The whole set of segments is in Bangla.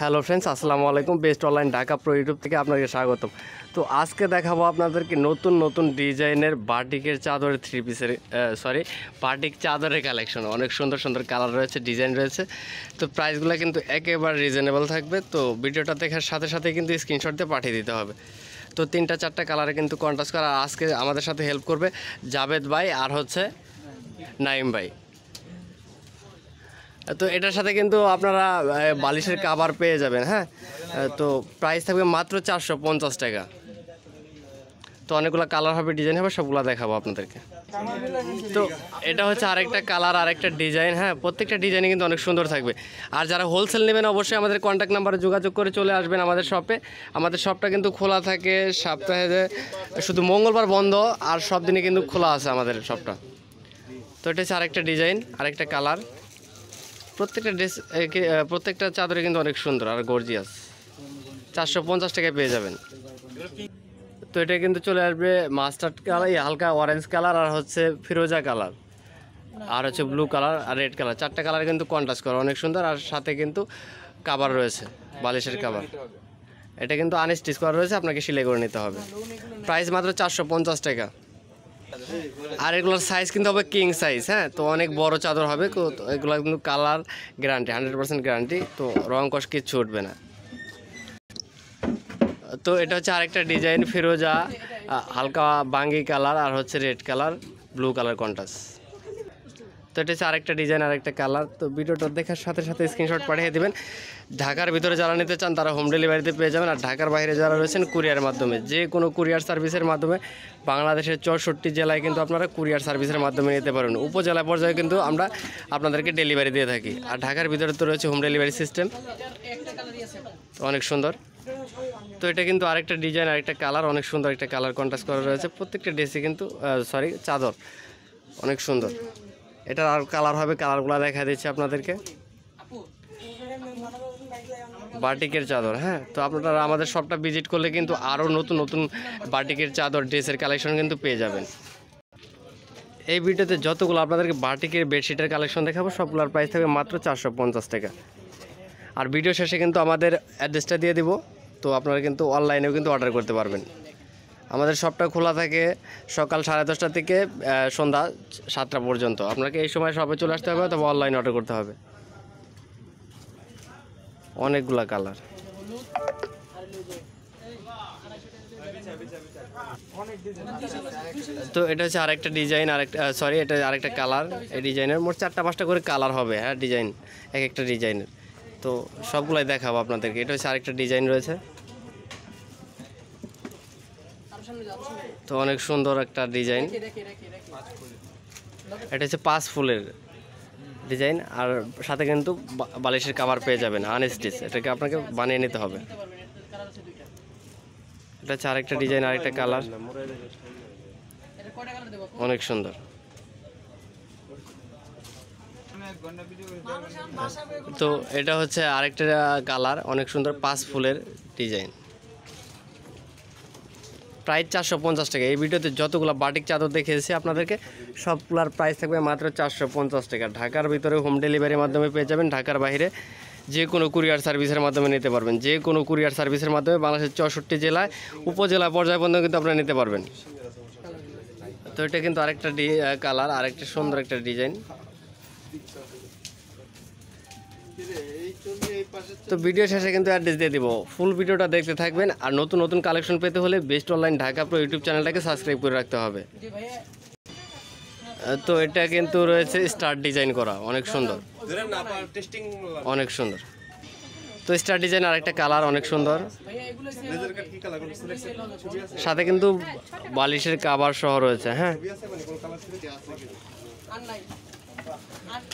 হ্যালো ফ্রেন্ডস আসসালামু আলাইকুম best online Dhaka pro YouTube থেকে আপনাকে স্বাগতম তো আজকে দেখাবো আপনাদেরকে নতুন নতুন ডিজাইনের বাটিকের চাদরের থ্রি পিসের সরি বার্টিক চাদরের কালেকশন অনেক সুন্দর সুন্দর কালার রয়েছে ডিজাইন রয়েছে তো প্রাইসগুলো কিন্তু একেবারে রিজনেবল থাকবে তো ভিডিওটা দেখার সাথে সাথে কিন্তু স্ক্রিনশট দিয়ে পাঠিয়ে দিতে হবে তো তিনটা চারটা কালারে কিন্তু কন্ট্রাস্ট করা আজকে আমাদের সাথে হেল্প করবে জাবেদ ভাই আর হচ্ছে নাইম ভাই তো এটার সাথে কিন্তু আপনারা বালিশের কাবার পেয়ে যাবেন হ্যাঁ তো প্রাইস থাকবে মাত্র চারশো পঞ্চাশ টাকা তো অনেকগুলো কালার হবে ডিজাইন হবে সবগুলো দেখাবো আপনাদেরকে তো এটা হচ্ছে আরেকটা কালার আরেকটা ডিজাইন হ্যাঁ প্রত্যেকটা ডিজাইনে কিন্তু অনেক সুন্দর থাকবে আর যারা হোলসেল নেবেন অবশ্যই আমাদের কন্ট্যাক্ট নাম্বারে যোগাযোগ করে চলে আসবেন আমাদের শপে আমাদের শপটা কিন্তু খোলা থাকে সপ্তাহে শুধু মঙ্গলবার বন্ধ আর সব দিনে কিন্তু খোলা আছে আমাদের শপটা তো এটা হচ্ছে আরেকটা ডিজাইন আরেকটা কালার প্রত্যেকটা ড্রেস প্রত্যেকটা চাদরে কিন্তু অনেক সুন্দর আর গর্জিয়াস চারশো পঞ্চাশ টাকায় পেয়ে যাবেন তো এটা কিন্তু চলে আসবে মাস্টার্ড কালার হালকা অরেঞ্জ কালার আর হচ্ছে ফিরোজা কালার আর হচ্ছে ব্লু কালার আর রেড কালার চারটে কালার কিন্তু কন্ট্রাস্ট করা অনেক সুন্দর আর সাথে কিন্তু কাবার রয়েছে বালিশের কাবার এটা কিন্তু আনস্টিচ করা রয়েছে আপনাকে সিলাই করে নিতে হবে প্রাইস মাত্র চারশো টাকা আর এগুলোর সাইজ কিন্তু হবে কিং সাইজ হ্যাঁ তো অনেক বড় চাদর হবে এগুলো কিন্তু colour guarantee hundred percent guarantee তো রং কষ কিচ্ছু উঠবে না তো এটা হচ্ছে আরেকটা ডিজাইন ফিরোজা হালকা বাঙ্গি কালার আর হচ্ছে red colour blue colour contrast তো এটা হচ্ছে আরেকটা ডিজাইন আরেকটা কালার তো ভিডিওটা দেখার সাথে সাথে স্ক্রিনশট পাঠিয়ে দেবেন ঢাকার ভিতরে যারা নিতে চান তারা হোম ডেলিভারিতে পেয়ে যাবেন আর ঢাকার বাইরে যারা রয়েছেন কুরিয়ার মাধ্যমে যে কোনো কুরিয়ার সার্ভিসের মাধ্যমে বাংলাদেশের চৌষট্টি জেলায় কিন্তু আপনারা কুরিয়ার সার্ভিসের মাধ্যমে নিতে পারেন উপজেলা পর্যায়ে কিন্তু আমরা আপনাদেরকে ডেলিভারি দিয়ে থাকি আর ঢাকার ভিতরে তো রয়েছে হোম ডেলিভারি সিস্টেম অনেক সুন্দর তো এটা কিন্তু আরেকটা ডিজাইন আরেকটা কালার অনেক সুন্দর একটা কালার কন্ট্রাস্ট করা রয়েছে প্রত্যেকটা ড্রেসে কিন্তু সরি চাদর অনেক সুন্দর এটার আর কালার হবে কালারগুলো দেখা দিচ্ছি আপনাদেরকে বাটিকের চাদর হ্যাঁ তো আপনারা আমাদের সবটা ভিজিট করলে কিন্তু আরও নতুন নতুন বাটিকের চাদর ড্রেসের কালেকশন কিন্তু পেয়ে যাবেন এই ভিডিওতে যতগুলো আপনাদেরকে বাটিকের বেডশিটের কালেকশন দেখাবো সবগুলোর প্রাইস থাকবে মাত্র চারশো টাকা আর ভিডিও শেষে কিন্তু আমাদের অ্যাড্রেসটা দিয়ে দিব তো আপনারা কিন্তু অনলাইনেও কিন্তু অর্ডার করতে পারবেন আমাদের শপটা খোলা থাকে সকাল সাড়ে দশটা থেকে সন্ধ্যা সাতটা পর্যন্ত আপনাকে এই সময় শপে চলে আসতে হবে অথবা অনলাইন অর্ডার করতে হবে অনেকগুলা কালার তো এটা হচ্ছে আরেকটা ডিজাইন আরেকটা সরি এটা আরেকটা কালার এই ডিজাইনের মোট চারটা পাঁচটা করে কালার হবে হ্যাঁ ডিজাইন এক একটা ডিজাইনের তো সবগুলাই দেখাবো আপনাদেরকে এটা হচ্ছে আরেকটা ডিজাইন রয়েছে তো অনেক সুন্দর একটা ডিজাইন এটা হচ্ছে পাঁচ ফুলের ডিজাইন আর সাথে কিন্তু বালিশের কাভার পেয়ে যাবেন আনস্টিচ এটাকে আপনাকে বানিয়ে নিতে হবে এটা হচ্ছে আরেকটা ডিজাইন আরেকটা কালার অনেক সুন্দর তো এটা হচ্ছে আরেকটা কালার অনেক সুন্দর পাঁচ ফুলের ডিজাইন প্রায় চারশো পঞ্চাশ টাকা এই ভিডিওতে যতগুলো বাটিক চাদর দেখেছি আপনাদেরকে সবগুলার প্রাইস থাকবে মাত্র চারশো পঞ্চাশ টাকা ঢাকার ভিতরে হোম ডেলিভারির মাধ্যমে পেয়ে যাবেন ঢাকার বাইরে যে কোনো কুরিয়ার সার্ভিসের মাধ্যমে নিতে পারবেন যে কোনো কুরিয়ার সার্ভিসের মাধ্যমে বাংলাদেশের চৌষট্টি জেলায় উপজেলা পর্যায় পর্যন্ত কিন্তু আপনারা নিতে পারবেন তো এটা কিন্তু আরেকটা কালার আরেকটা সুন্দর একটা ডিজাইন তো ভিডিও শেষে কিন্তু অ্যাড্রেস দিয়ে দিব ফুল ভিডিওটা দেখতে থাকবেন আর নতুন নতুন কালেকশন পেতে হলে best online Dhaka pro YouTube চ্যানেলটাকে সাবস্ক্রাইব করে রাখতে হবে তো এটা কিন্তু রয়েছে স্টার ডিজাইন করা অনেক সুন্দর অনেক সুন্দর তো স্টার ডিজাইন আর একটা কালার অনেক সুন্দর সাথে কিন্তু বালিশের কাবার সহ রয়েছে হ্যাঁ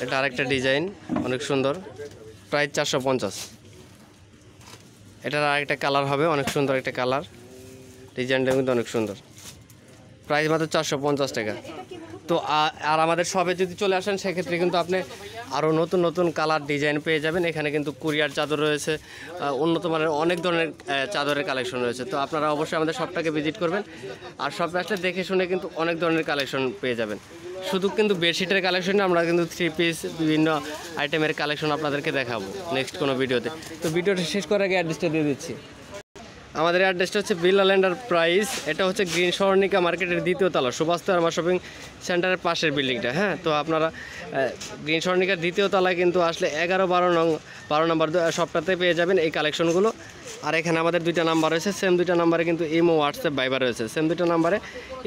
এটা আরেকটা ডিজাইন অনেক সুন্দর প্রাইস চারশো পঞ্চাশ এটার আরেকটা কালার হবে অনেক সুন্দর একটা কালার ডিজাইনটা কিন্তু অনেক সুন্দর প্রাইস মাত্র চারশো পঞ্চাশ টাকা তো আর আমাদের সবে যদি চলে আসেন সেক্ষেত্রে কিন্তু আপনি আরও নতুন নতুন কালার ডিজাইন পেয়ে যাবেন এখানে কিন্তু কুরিয়ার চাদর রয়েছে উন্নত মানের অনেক ধরনের চাদরের কালেকশন রয়েছে তো আপনারা অবশ্যই আমাদের সবটাকে ভিজিট করবেন আর সব আসলে দেখে শুনে কিন্তু অনেক ধরনের কালেকশন পেয়ে যাবেন শুধু কিন্তু বেডশিটের কালেকশন আমরা কিন্তু থ্রি পিস বিভিন্ন আইটেমের কালেকশন আপনাদেরকে দেখাবো নেক্সট কোনো ভিডিওতে তো ভিডিওটা শেষ করার আগে অ্যাড্রেসটা দিয়ে দিচ্ছি আমাদের অ্যাড্রেসটা হচ্ছে বিল ল্যান্ডার প্রাইস এটা হচ্ছে গ্রিন স্বর্ণিকা মার্কেটের দ্বিতীয় তলা সুভাষ তারমা শপিং সেন্টারের পাশের বিল্ডিংটা হ্যাঁ তো আপনারা গ্রিন স্বর্ণিকার দ্বিতীয় তলায় কিন্তু আসলে এগারো বারো নং বারো নম্বর সবটাতে পেয়ে যাবেন এই কালেকশনগুলো আর এখানে আমাদের দুইটা নাম্বার রয়েছে সেম দুইটা নাম্বারে কিন্তু ইমো হোয়াটসঅ্যাপ বাইবার রয়েছে সেম দুইটা নাম্বারে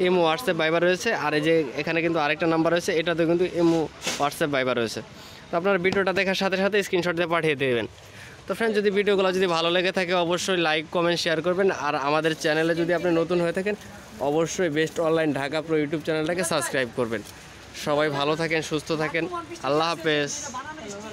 ইমো হোয়াটসঅ্যাপ বাইবার রয়েছে আর এই যে এখানে কিন্তু আরেকটা নাম্বার রয়েছে এটাতেও কিন্তু ইমো হোয়াটসঅ্যাপ বাইবার রয়েছে তো আপনার ভিডিওটা দেখার সাথে সাথে স্ক্রিনশট দিয়ে পাঠিয়ে দেবেন তো ফ্রেন্ড যদি ভিডিওগুলো যদি ভালো লেগে থাকে অবশ্যই লাইক কমেন্ট শেয়ার করবেন আর আমাদের চ্যানেলে যদি আপনি নতুন হয়ে থাকেন অবশ্যই best online Dhaka pro YouTube চ্যানেলটাকে সাবস্ক্রাইব করবেন সবাই ভালো থাকেন সুস্থ থাকেন আল্লাহ হাফেজ